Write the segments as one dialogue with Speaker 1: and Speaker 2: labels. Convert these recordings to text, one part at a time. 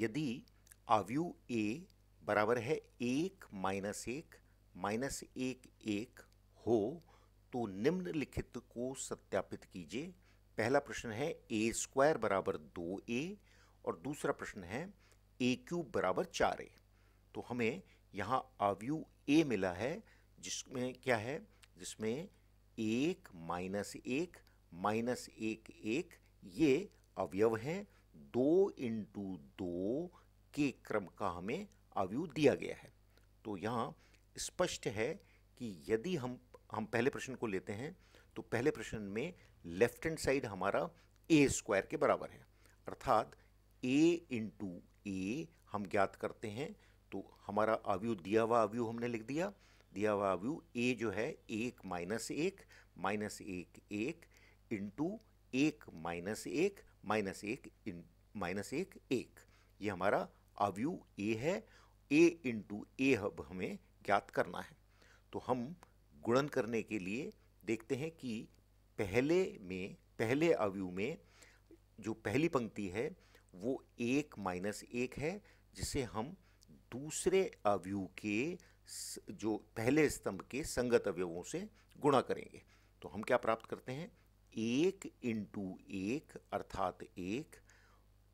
Speaker 1: यदि आवयु ए बराबर है एक माइनस एक माइनस एक एक हो तो निम्नलिखित को सत्यापित कीजिए पहला प्रश्न है ए स्क्वायर बराबर दो ए और दूसरा प्रश्न है ए क्यूब बराबर चार ए तो हमें यहाँ आवयु ए मिला है जिसमें क्या है जिसमें एक माइनस एक माइनस एक एक ये अवयव हैं दो इंटू दो के क्रम का हमें अवयव दिया गया है तो यहाँ स्पष्ट है कि यदि हम हम पहले प्रश्न को लेते हैं तो पहले प्रश्न में लेफ्ट हैंड साइड हमारा ए स्क्वायर के बराबर है अर्थात ए इंटू ए हम ज्ञात करते हैं तो हमारा अवयव दिया हुआ अवयव हमने लिख दिया दिया हुआ अवयव ए जो है एक माइनस एक माइनस एक एक इंटू एक माइनस एक माइनस एक इन माइनस एक एक ये हमारा अवयु ए है ए इंटू ए अब हमें ज्ञात करना है तो हम गुणन करने के लिए देखते हैं कि पहले में पहले अवयु में जो पहली पंक्ति है वो एक माइनस एक है जिसे हम दूसरे अवयु के जो पहले स्तंभ के संगत अवयवों से गुणा करेंगे तो हम क्या प्राप्त करते हैं एक इंटू एक अर्थात एक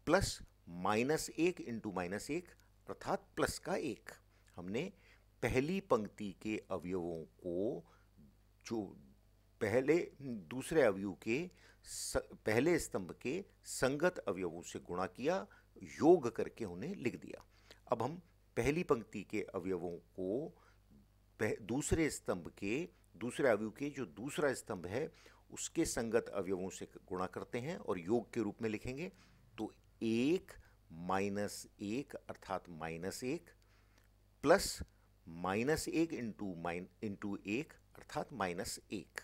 Speaker 1: प्लस माइनस एक इंटू माइनस एक अर्थात प्लस का एक हमने पहली पंक्ति के अवयवों को जो पहले दूसरे अवयव के स, पहले स्तंभ के संगत अवयवों से गुणा किया योग करके उन्हें लिख दिया अब हम पहली पंक्ति के अवयवों को दूसरे स्तंभ के दूसरे अवयव के जो दूसरा स्तंभ है उसके संगत अवयवों से गुणा करते हैं और योग के रूप में लिखेंगे तो एक माइनस एक अर्थात माइनस एक प्लस माइनस एक इंटू माइन इंटू एक अर्थात माइनस एक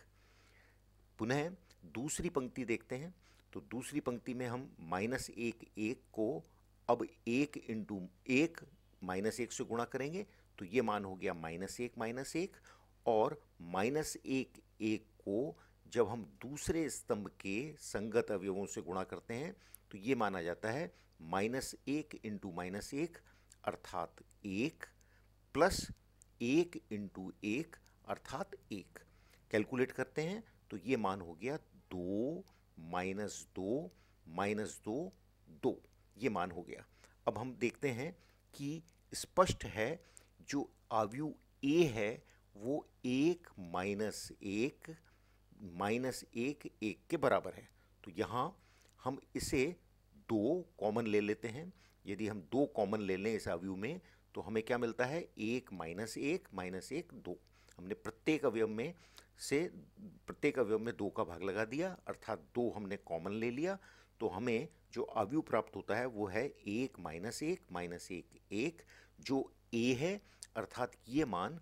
Speaker 1: पुनः दूसरी पंक्ति देखते हैं तो दूसरी पंक्ति में हम माइनस एक एक को अब एक इंटू एक माइनस एक से गुणा करेंगे तो ये मान हो गया माइनस एक माइनस एक और माइनस एक एक को जब हम दूसरे स्तंभ के संगत अवयवों से गुणा करते हैं तो ये माना जाता है माइनस एक इंटू माइनस एक अर्थात एक प्लस एक इंटू एक अर्थात एक कैलकुलेट करते हैं तो ये मान हो गया दो माइनस दो माइनस दो दो ये मान हो गया अब हम देखते हैं कि स्पष्ट है जो आवयु ए है वो एक माइनस एक माइनस एक एक के बराबर है तो यहाँ हम इसे दो कॉमन ले लेते हैं यदि हम दो कॉमन ले लें इस अवयव में तो हमें क्या मिलता है एक माइनस एक माइनस एक दो हमने प्रत्येक अवयव में से प्रत्येक अवयव में दो का भाग लगा दिया अर्थात दो हमने कॉमन ले लिया तो हमें जो अवयव प्राप्त होता है वो है एक माइनस एक माइनस एक एक जो ए है अर्थात ये मान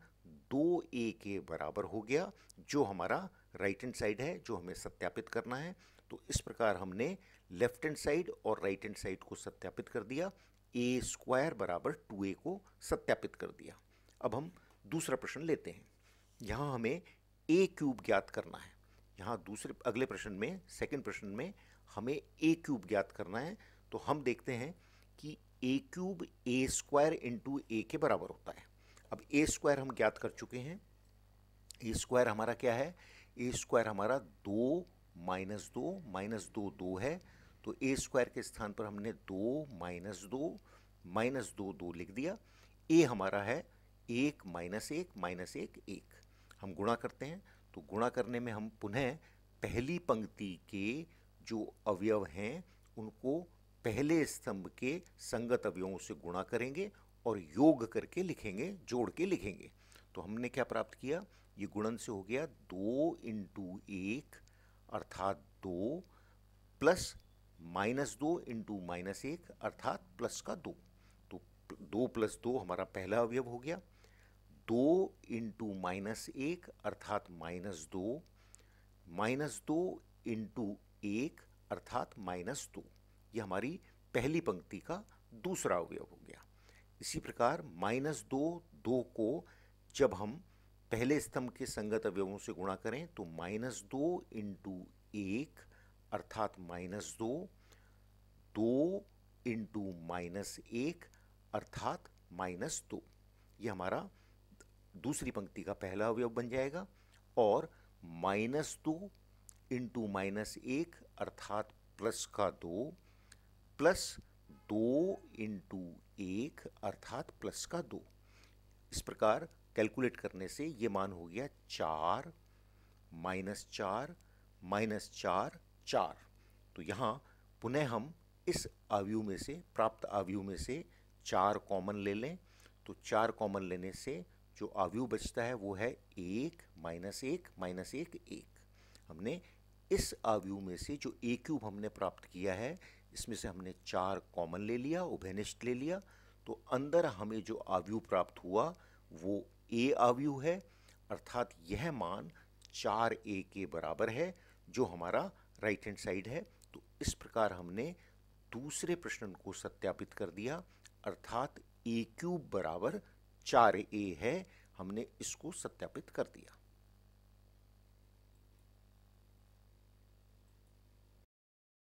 Speaker 1: दो ए के बराबर हो गया जो हमारा राइट हैंड साइड है जो हमें सत्यापित करना है तो इस प्रकार हमने लेफ्ट हैंड साइड और राइट हैंड साइड को सत्यापित कर दिया ए स्क्वायर बराबर टू ए को सत्यापित कर दिया अब हम दूसरा प्रश्न लेते हैं यहाँ हमें ए क्यूब ज्ञात करना है यहाँ दूसरे अगले प्रश्न में सेकंड प्रश्न में हमें ए क्यूब ज्ञात करना है तो हम देखते हैं कि a cube a square into a के बराबर होता है अब ए स्क्वायर हम ज्ञात कर चुके हैं ए स्क्वायर हमारा क्या है ए स्क्वायर हमारा दो माइनस दो माइनस दो दो है तो ए स्क्वायर के स्थान पर हमने दो माइनस दो माइनस दो दो लिख दिया ए हमारा है एक माइनस एक माइनस एक एक हम गुणा करते हैं तो गुणा करने में हम पुनः पहली पंक्ति के जो अवयव हैं उनको पहले स्तंभ के संगत अवयवों से गुणा करेंगे और योग करके लिखेंगे जोड़ के लिखेंगे तो हमने क्या प्राप्त किया ये गुणन से हो गया दो इंटू एक अर्थात दो प्लस माइनस दो इंटू माइनस एक अर्थात प्लस का दो तो दो प्लस दो हमारा पहला अवयव हो गया दो इंटू माइनस एक अर्थात माइनस दो माइनस दो इंटू एक अर्थात माइनस दो ये हमारी पहली पंक्ति का दूसरा अवयव हो गया इसी प्रकार माइनस दो दो को जब हम पहले स्तंभ के संगत अवयवों से गुणा करें तो माइनस दो इंटू एक अर्थात माइनस दो दो इंटू माइनस एक अर्थात माइनस दो ये हमारा दूसरी पंक्ति का पहला अवयव बन जाएगा और माइनस दो इंटू माइनस एक अर्थात प्लस का दो प्लस दो इंटू एक अर्थात प्लस का दो इस प्रकार कैलकुलेट करने से ये मान हो गया चार माइनस चार माइनस चार चार तो यहाँ पुनः हम इस आवयु में से प्राप्त आवयु में से चार कॉमन ले लें तो चार कॉमन लेने से जो आवयु बचता है वो है एक माइनस एक माइनस एक एक हमने इस आवयु में से जो ए क्यूब हमने प्राप्त किया है इसमें से हमने चार कॉमन ले लिया उभयनिष्ठ ले लिया तो अंदर हमें जो आवयु प्राप्त हुआ वो ए आवयु है अर्थात यह मान चार ए के बराबर है जो हमारा राइट हैंड साइड है तो इस प्रकार हमने दूसरे प्रश्न को सत्यापित कर दिया अर्थात ए क्यूब बराबर चार ए है हमने इसको सत्यापित कर दिया